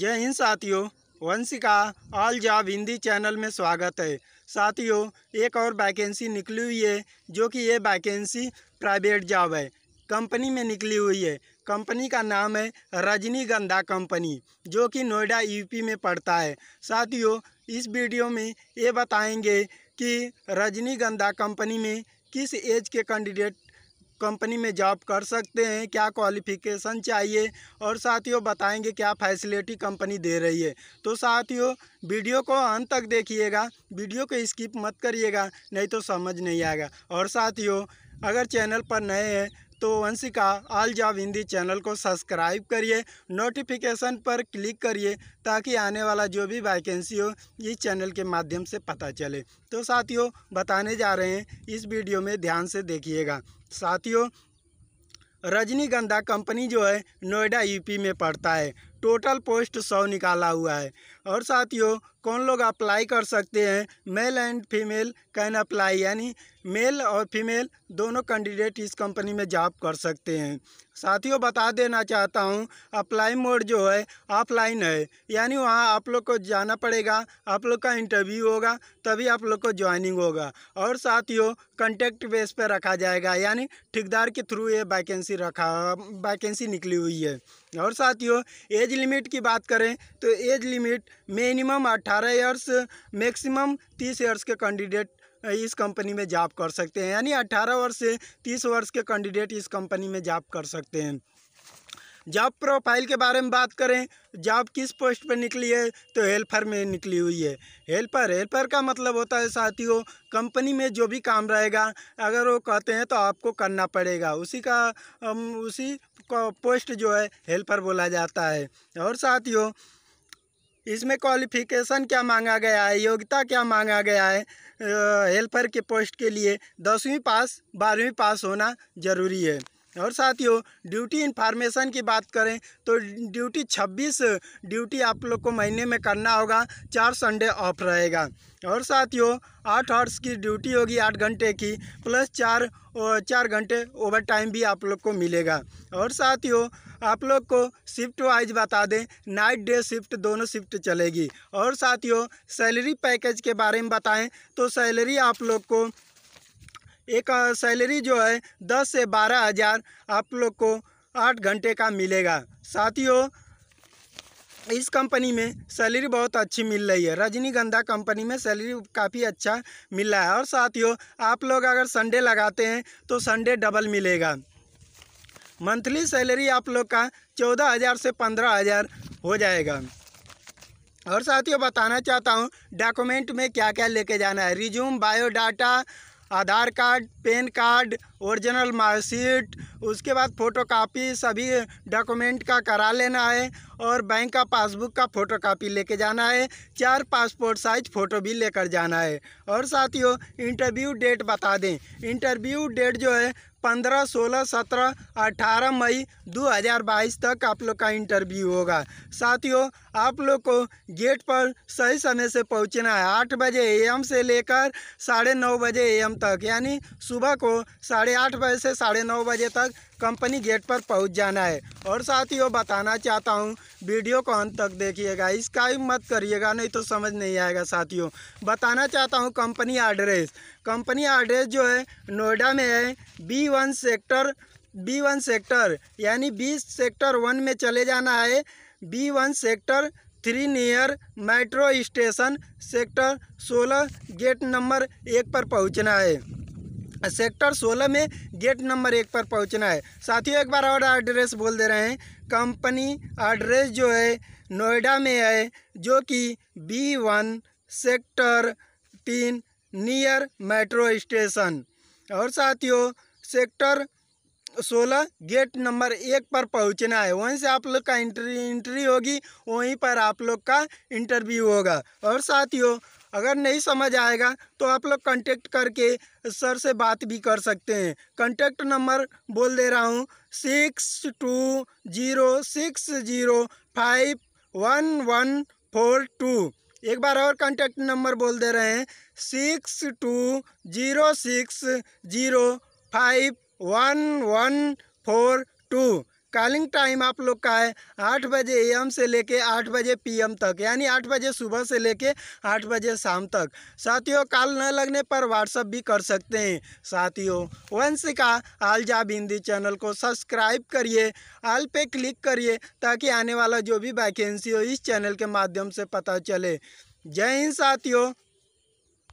जय हिंद साथियों Vanshika all job Hindi channel में स्वागत है साथियों एक और वैकेंसी निकली हुई है जो कि ये वैकेंसी प्राइवेट जॉब है कंपनी में निकली हुई है कंपनी का नाम है रजनीगंधा कंपनी जो कि नोएडा यूपी में पड़ता है साथियों इस वीडियो में ये बताएंगे कि रजनीगंधा कंपनी में किस एज के कैंडिडेट कंपनी में जॉब कर सकते हैं क्या क्वालिफ़िकेशन चाहिए और साथियों बताएंगे क्या फैसिलिटी कंपनी दे रही है तो साथियों वीडियो को अंत तक देखिएगा वीडियो को स्किप मत करिएगा नहीं तो समझ नहीं आएगा और साथियों अगर चैनल पर नए हैं तो Vanshika all job Hindi channel को सब्सक्राइब करिए नोटिफिकेशन पर क्लिक करिए ताकि आने वाला जो भी वैकेंसी हो इस चैनल के माध्यम से पता चले तो साथियों बताने जा रहे हैं इस वीडियो में ध्यान से देखिएगा साथियों रजनीगंधा कंपनी जो है नोएडा यूपी में पड़ता है टोटल पोस्ट सौ निकाला हुआ है और साथियों कौन लोग अप्लाई कर सकते हैं male and female can apply यानी मेल और फीमेल दोनों कैंडिडेट इस कंपनी में जॉब कर सकते हैं साथियों बता देना चाहता हूँ अप्लाई मोड जो है ऑफलाइन है यानी वहाँ आप लोग को जाना पड़ेगा आप लोग का इंटरव्यू होगा तभी आप लोग को ज्वाइनिंग होगा और साथियों कंटेक्ट बेस पर रखा जाएगा यानी ठेकेदार के थ्रू ये वैकेंसी रखा वैकेंसी निकली हुई है और साथियों एज लिमिट की बात करें तो एज लिमिट मिनिमम अट्ठारह ईयर्स मैक्सिमम तीस ईयर्स के कैंडिडेट इस कंपनी में जॉब कर सकते हैं यानी अट्ठारह वर्ष से तीस वर्ष के कैंडिडेट इस कंपनी में जॉब कर सकते हैं जॉब प्रोफाइल के बारे में बात करें जॉब किस पोस्ट पर निकली है तो हेल्पर में निकली हुई है हेल्पर हेल्पर का मतलब होता है साथियों कंपनी में जो भी काम रहेगा अगर वो कहते हैं तो आपको करना पड़ेगा उसी का उसी पोस्ट जो है हेल्पर बोला जाता है और साथियों इसमें क्वालिफिकेशन क्या मांगा गया है योग्यता क्या मांगा गया है हेल्पर के पोस्ट के लिए दसवीं पास बारहवीं पास होना ज़रूरी है और साथियों ड्यूटी इन्फॉर्मेशन की बात करें तो ड्यूटी 26 ड्यूटी आप लोग को महीने में करना होगा चार संडे ऑफ रहेगा और साथियों आठ आवर्स की ड्यूटी होगी आठ घंटे की प्लस चार चार घंटे ओवर टाइम भी आप लोग को मिलेगा और साथियों आप लोग को शिफ्ट वाइज बता दें नाइट डे शिफ्ट दोनों शिफ्ट चलेगी और साथियों सैलरी पैकेज के बारे में बताएं तो सैलरी आप लोग को एक सैलरी जो है दस से बारह हज़ार आप लोग को आठ घंटे का मिलेगा साथियों इस कंपनी में सैलरी बहुत अच्छी मिल रही है रजनीगंधा कंपनी में सैलरी काफ़ी अच्छा मिल रहा है और साथियों आप लोग अगर संडे लगाते हैं तो संडे डबल मिलेगा मंथली सैलरी आप लोग का चौदह हज़ार से पंद्रह हज़ार हो जाएगा और साथियों बताना चाहता हूँ डॉक्यूमेंट में क्या क्या लेके जाना है resume biodata Aadhaar card PAN card original marksheet उसके बाद फ़ोटो कापी सभी डॉक्यूमेंट का करा लेना है और बैंक का पासबुक का फ़ोटो कापी लेके जाना है चार पासपोर्ट साइज फ़ोटो भी लेकर जाना है और साथियों इंटरव्यू डेट बता दें इंटरव्यू डेट जो है पंद्रह सोलह सत्रह अठारह मई दो हज़ार बाईस तक आप लोग का इंटरव्यू होगा साथियों आप लोग को गेट पर सही समय से पहुंचना है आठ बजे एम से लेकर साढ़े नौ बजे एम तक यानी सुबह को साढ़े आठ बजे से साढ़े नौ बजे तक कंपनी गेट पर पहुंच जाना है और साथियों बताना चाहता हूं वीडियो को अंत तक देखिएगा इसका ही मत करिएगा नहीं तो समझ नहीं आएगा साथियों बताना चाहता हूं कंपनी एड्रेस कंपनी एड्रेस जो है नोएडा में है B one sector B one sector यानी बी सेक्टर वन में चले जाना है B one sector three near metro station sector सोलह गेट नंबर एक पर पहुँचना है सेक्टर 16 में गेट नंबर एक पर पहुंचना है साथियों एक बार और एड्रेस बोल दे रहे हैं कंपनी एड्रेस जो है नोएडा में है जो कि बी वन सेक्टर तीन नियर मेट्रो स्टेशन और साथियों सेक्टर सोलह गेट नंबर एक पर पहुंचना है वहीं से आप लोग का इंट्री इंट्री होगी वहीं पर आप लोग का इंटरव्यू होगा और साथियों अगर नहीं समझ आएगा तो आप लोग कांटेक्ट करके सर से बात भी कर सकते हैं कांटेक्ट नंबर बोल दे रहा हूँ six two zero six zero five one one four two एक बार और कांटेक्ट नंबर बोल दे रहे हैं six two zero six zero five one one four two calling time आप लोग का है आठ बजे एम से लेके आठ बजे पीएम तक यानी आठ बजे सुबह से लेके आठ बजे शाम तक साथियों कॉल न लगने पर व्हाट्सअप भी कर सकते हैं साथियों वंशिका आलजाब हिंदी चैनल को सब्सक्राइब करिए आल पे क्लिक करिए ताकि आने वाला जो भी वैकेंसी हो इस चैनल के माध्यम से पता चले जय हिंद साथियों